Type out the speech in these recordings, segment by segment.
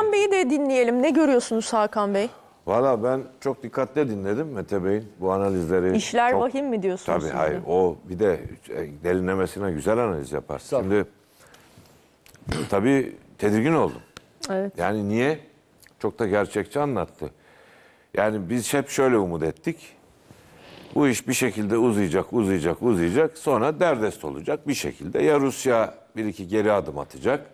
Hakan Bey'i de dinleyelim. Ne görüyorsunuz Hakan Bey? Valla ben çok dikkatle dinledim Mete Bey'in bu analizleri. İşler çok... vahim mi diyorsunuz? Tabii şimdi? hayır. O bir de e, derinlemesine güzel analiz yapar. Tabii. Şimdi tabii tedirgin oldum. Evet. Yani niye? Çok da gerçekçi anlattı. Yani biz hep şöyle umut ettik. Bu iş bir şekilde uzayacak, uzayacak, uzayacak. Sonra derdest olacak bir şekilde. Ya Rusya bir iki geri adım atacak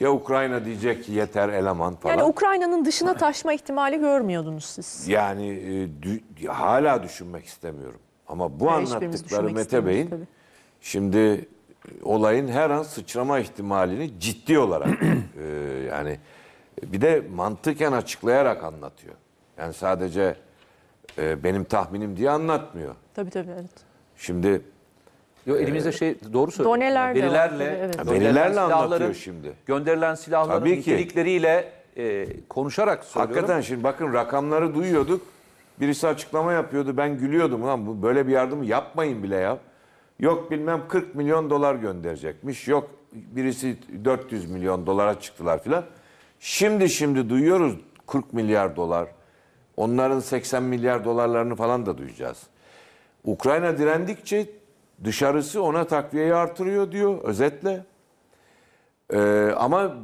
ya Ukrayna diyecek ki yeter eleman falan. Yani Ukrayna'nın dışına taşma ihtimali görmüyordunuz siz. Yani e, dü- hala düşünmek istemiyorum. Ama bu Ya anlattıkları Mete Bey'in şimdi e, olayın her an sıçrama ihtimalini ciddi olarak e, yani e, bir de mantıken açıklayarak anlatıyor. Yani sadece e, benim tahminim diye anlatmıyor. Tabii tabii evet. Şimdi Yo, elimizde ee, şey doğru söylüyor. Doneler de verilerle, evet. Ha, verilerle anlatıyor şimdi. Gönderilen silahların Tabii ki. nitelikleriyle e, konuşarak söylüyorum. Hakikaten şimdi bakın rakamları duyuyorduk. Birisi açıklama yapıyordu. Ben gülüyordum. Lan bu böyle bir yardımı yapmayın bile ya. Yok bilmem 40 milyon dolar gönderecekmiş. Yok birisi 400 milyon dolara çıktılar filan. Şimdi şimdi duyuyoruz 40 milyar dolar. Onların 80 milyar dolarlarını falan da duyacağız. Ukrayna direndikçe Dışarısı ona takviyeyi artırıyor diyor özetle. Ee, ama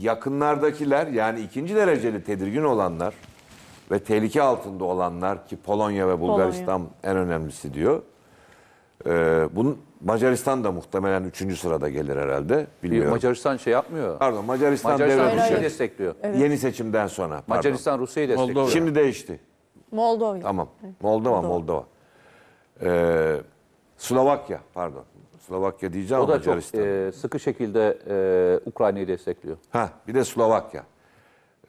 yakınlardakiler yani ikinci dereceli tedirgin olanlar ve tehlike altında olanlar ki Polonya ve Bulgaristan Polonya. en önemlisi diyor. Ee, bunun Macaristan da muhtemelen üçüncü sırada gelir herhalde. Bilmiyorum. Macaristan şey yapmıyor. Pardon Macaristan, Macaristan devre Rusya'yı destekliyor. Evet. Yeni seçimden sonra. Pardon. Macaristan Rusya'yı destekliyor. Moldova. Şimdi değişti. Moldova. Tamam. Moldova, Moldova. Moldova. Ee, Slovakya pardon. Slovakya diyeceğim O da çok e, sıkı şekilde e, Ukrayna'yı destekliyor. Ha bir de Slovakya.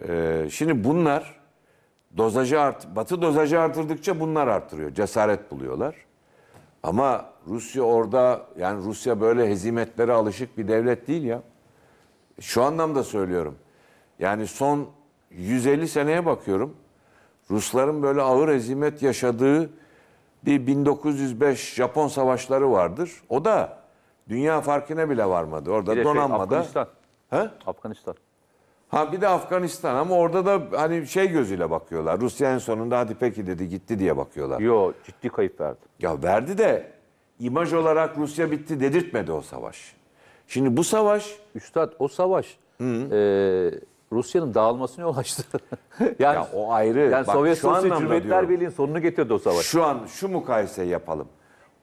Ee, şimdi bunlar dozajı art Batı dozajı artırdıkça bunlar artırıyor. Cesaret buluyorlar. Ama Rusya orada yani Rusya böyle hezimetlere alışık bir devlet değil ya. Şu anlamda söylüyorum. Yani son 150 seneye bakıyorum. Rusların böyle ağır hezimet yaşadığı bir 1905 Japon savaşları vardır. O da dünya farkına bile varmadı. Orada Bir de şey, Afganistan. He? Afganistan. Ha bir de Afganistan ama orada da hani şey gözüyle bakıyorlar. Rusya en sonunda hadi peki dedi gitti diye bakıyorlar. Yo ciddi kayıp verdi. Ya verdi de imaj olarak Rusya bitti dedirtmedi o savaş. Şimdi bu savaş Üstad o savaş e, Rusya'nın dağılmasına yol açtı. yani ya o ayrı. Yani Bak, Sovyet Sosyalist Cumhuriyetler Birliği'nin sonunu getirdi o savaş. Şu an şu mukayese yapalım.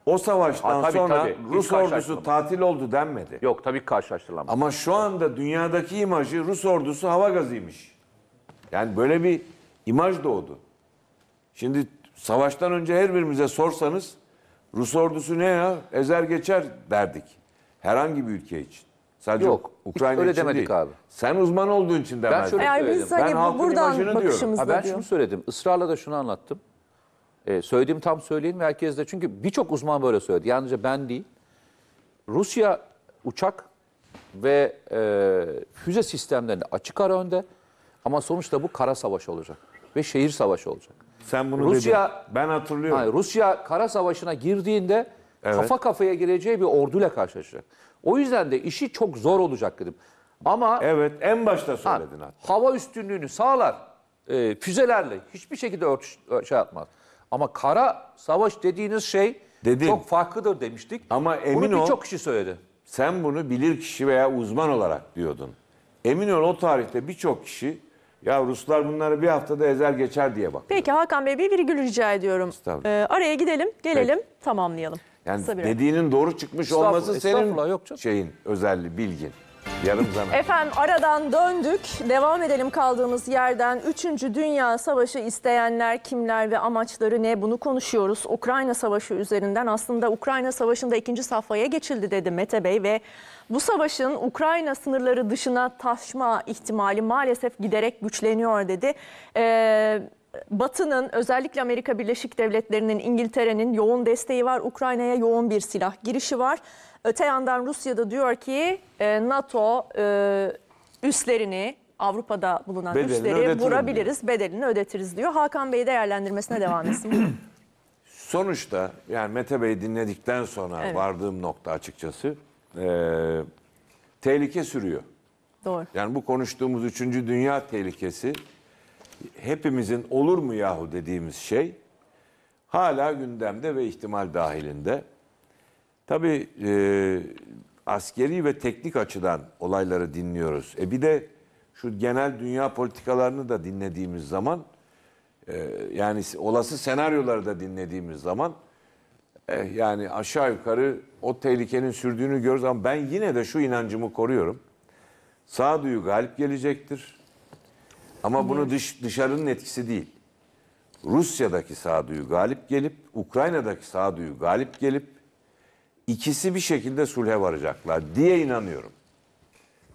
O savaştan ha, tabii, sonra tabii. Rus ordusu tatil oldu denmedi. Yok tabii karşılaştırılamaz. Ama şu anda dünyadaki imajı Rus ordusu hava gazıymış. Yani böyle bir imaj doğdu. Şimdi savaştan önce her birimize sorsanız Rus ordusu ne ya ezer geçer derdik. Herhangi bir ülke için. Sadece Yok, Ukrayna öyle için demedik değil. abi. Sen uzman olduğun için demezdim. şöyle- Eğer biz Ben hani halkın buradan imajını diyorum. Ha, ben şunu söyledim. ısrarla da şunu anlattım. Ee, söylediğim tam söyleyin ve herkes de çünkü birçok uzman böyle söyledi. Yalnızca ben değil. Rusya uçak ve e, füze sistemlerinde açık ara önde ama sonuçta bu kara savaş olacak ve şehir savaşı olacak. Sen bunu Rusya- dedin. Ben hatırlıyorum. Yani Rusya kara savaşına girdiğinde Evet. Kafa kafaya gireceği bir orduyla karşılaşacak. O yüzden de işi çok zor olacak dedim. Ama Evet en başta söyledin hatta. hava üstünlüğünü sağlar. E, füzelerle hiçbir şekilde örtüş, e, şey atmaz. Ama kara savaş dediğiniz şey Dedim. çok farklıdır demiştik. Ama emin Bunu ol- birçok kişi söyledi. Sen bunu bilir kişi veya uzman olarak diyordun. Emin ol o tarihte birçok kişi ya Ruslar bunları bir haftada ezer geçer diye bak. Peki Hakan Bey bir virgül rica ediyorum. Ee, araya gidelim, gelelim, tamamlayalım. Yani Kısa dediğinin doğru çıkmış olması senin yok canım. şeyin özelliği, bilgin. Yarım zaman. Efendim aradan döndük. Devam edelim kaldığımız yerden. Üçüncü Dünya Savaşı isteyenler kimler ve amaçları ne bunu konuşuyoruz. Ukrayna Savaşı üzerinden aslında Ukrayna Savaşı'nda ikinci safhaya geçildi dedi Mete Bey ve bu savaşın Ukrayna sınırları dışına taşma ihtimali maalesef giderek güçleniyor dedi. Ee, Batı'nın özellikle Amerika Birleşik Devletleri'nin, İngiltere'nin yoğun desteği var. Ukrayna'ya yoğun bir silah girişi var. Öte yandan Rusya da diyor ki e, NATO e, üslerini Avrupa'da bulunan bedelini üsleri vurabiliriz, diyor. bedelini ödetiriz diyor. Hakan Bey değerlendirmesine devam etsin. Sonuçta yani Mete Bey dinledikten sonra evet. vardığım nokta açıkçası e, tehlike sürüyor. Doğru. Yani bu konuştuğumuz üçüncü dünya tehlikesi hepimizin olur mu yahu dediğimiz şey hala gündemde ve ihtimal dahilinde. Tabii e, askeri ve teknik açıdan olayları dinliyoruz. E bir de şu genel dünya politikalarını da dinlediğimiz zaman e, yani olası senaryoları da dinlediğimiz zaman e, yani aşağı yukarı o tehlikenin sürdüğünü görürüz ama ben yine de şu inancımı koruyorum. Sağduyu galip gelecektir. Ama bunu dış, dışarının etkisi değil. Rusya'daki sağduyu galip gelip, Ukrayna'daki sağduyu galip gelip, ikisi bir şekilde sulhe varacaklar diye inanıyorum.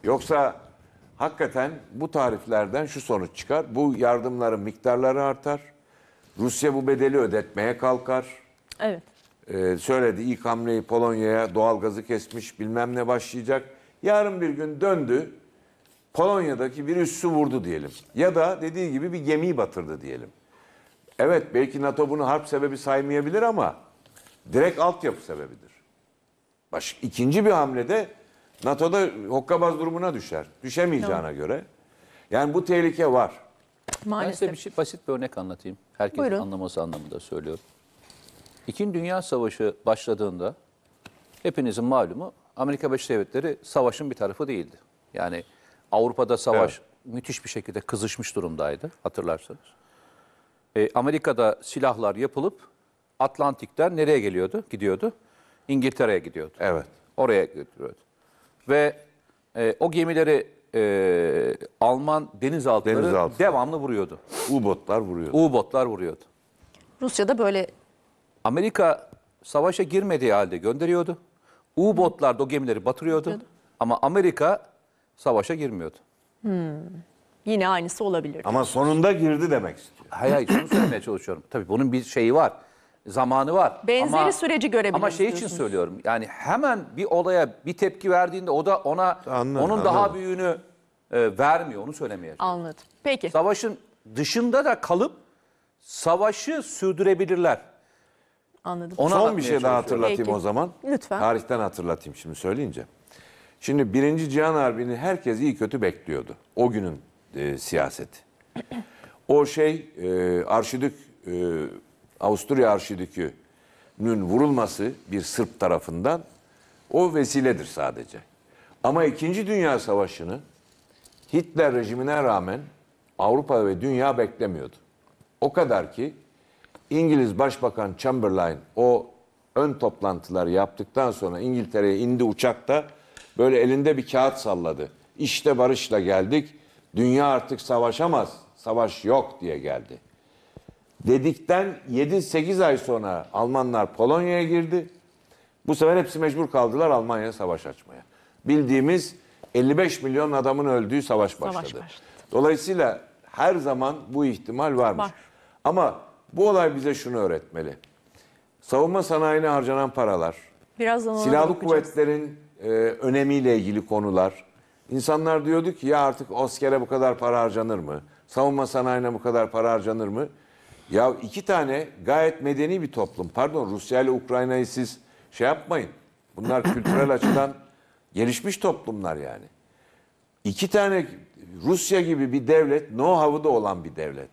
Yoksa hakikaten bu tariflerden şu sonuç çıkar. Bu yardımların miktarları artar. Rusya bu bedeli ödetmeye kalkar. Evet. Ee, söyledi ilk hamleyi Polonya'ya doğal gazı kesmiş bilmem ne başlayacak. Yarın bir gün döndü. Polonya'daki bir üssü vurdu diyelim. Ya da dediği gibi bir gemiyi batırdı diyelim. Evet belki NATO bunu harp sebebi saymayabilir ama direkt altyapı sebebidir. Baş, ikinci bir hamlede NATO'da hokkabaz durumuna düşer. Düşemeyeceğine Doğru. göre. Yani bu tehlike var. Maalesef. Ben size bir şey, basit bir örnek anlatayım. Herkes Buyurun. anlaması anlamında söylüyorum. İkinci Dünya Savaşı başladığında hepinizin malumu Amerika Birleşik Devletleri savaşın bir tarafı değildi. Yani Avrupa'da savaş evet. müthiş bir şekilde kızışmış durumdaydı hatırlarsanız. E, Amerika'da silahlar yapılıp Atlantik'ten nereye geliyordu? Gidiyordu. İngiltere'ye gidiyordu. Evet. Oraya götürüyordu. Ve e, o gemileri e, Alman denizaltıları Denizaltı. devamlı vuruyordu. U-botlar vuruyordu. U-botlar vuruyordu. Rusya'da böyle Amerika savaşa girmediği halde gönderiyordu. U-botlar da o gemileri batırıyordu. Batırıyordu. Ama Amerika savaşa girmiyordu. Hmm. yine aynısı olabilir. Ama sonunda girdi demek istiyor. Hayır hayır şunu söylemeye çalışıyorum. Tabii bunun bir şeyi var zamanı var. Benzeri ama, süreci görebiliriz. Ama şey için söylüyorum. Yani hemen bir olaya bir tepki verdiğinde o da ona anladım, onun anladım. daha büyüğünü e, vermiyor. Onu söylemeyeceğim. Anladım. Peki. Savaşın dışında da kalıp savaşı sürdürebilirler. Anladım. Ona Son bir şey daha hatırlatayım Peki. o zaman. Lütfen. Tarihten hatırlatayım şimdi söyleyince. Şimdi birinci Cihan Harbi'ni herkes iyi kötü bekliyordu. O günün e, siyaseti. o şey e, Arşidük e, Avusturya Arşidükü'nün vurulması bir Sırp tarafından o vesiledir sadece. Ama 2. Dünya Savaşı'nı Hitler rejimine rağmen Avrupa ve dünya beklemiyordu. O kadar ki İngiliz Başbakan Chamberlain o ön toplantılar yaptıktan sonra İngiltere'ye indi uçakta böyle elinde bir kağıt salladı. İşte barışla geldik. Dünya artık savaşamaz. Savaş yok diye geldi. Dedikten 7-8 ay sonra Almanlar Polonya'ya girdi. Bu sefer hepsi mecbur kaldılar Almanya'ya savaş açmaya. Bildiğimiz 55 milyon adamın öldüğü savaş başladı. Savaş başladı. Dolayısıyla her zaman bu ihtimal varmış. Var. Ama bu olay bize şunu öğretmeli. Savunma sanayine harcanan paralar, Birazdan silahlı kuvvetlerin e, önemiyle ilgili konular. İnsanlar diyordu ki ya artık askere bu kadar para harcanır mı? Savunma sanayine bu kadar para harcanır mı? Ya iki tane gayet medeni bir toplum. Pardon Rusya ile Ukrayna'yı siz şey yapmayın. Bunlar kültürel açıdan gelişmiş toplumlar yani. İki tane Rusya gibi bir devlet, know-how'u da olan bir devlet.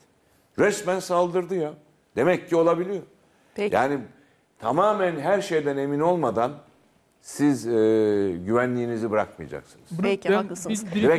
Resmen saldırdı ya. Demek ki olabiliyor. Peki. Yani tamamen her şeyden emin olmadan siz e, güvenliğinizi bırakmayacaksınız. Peki haklısınız. Direkt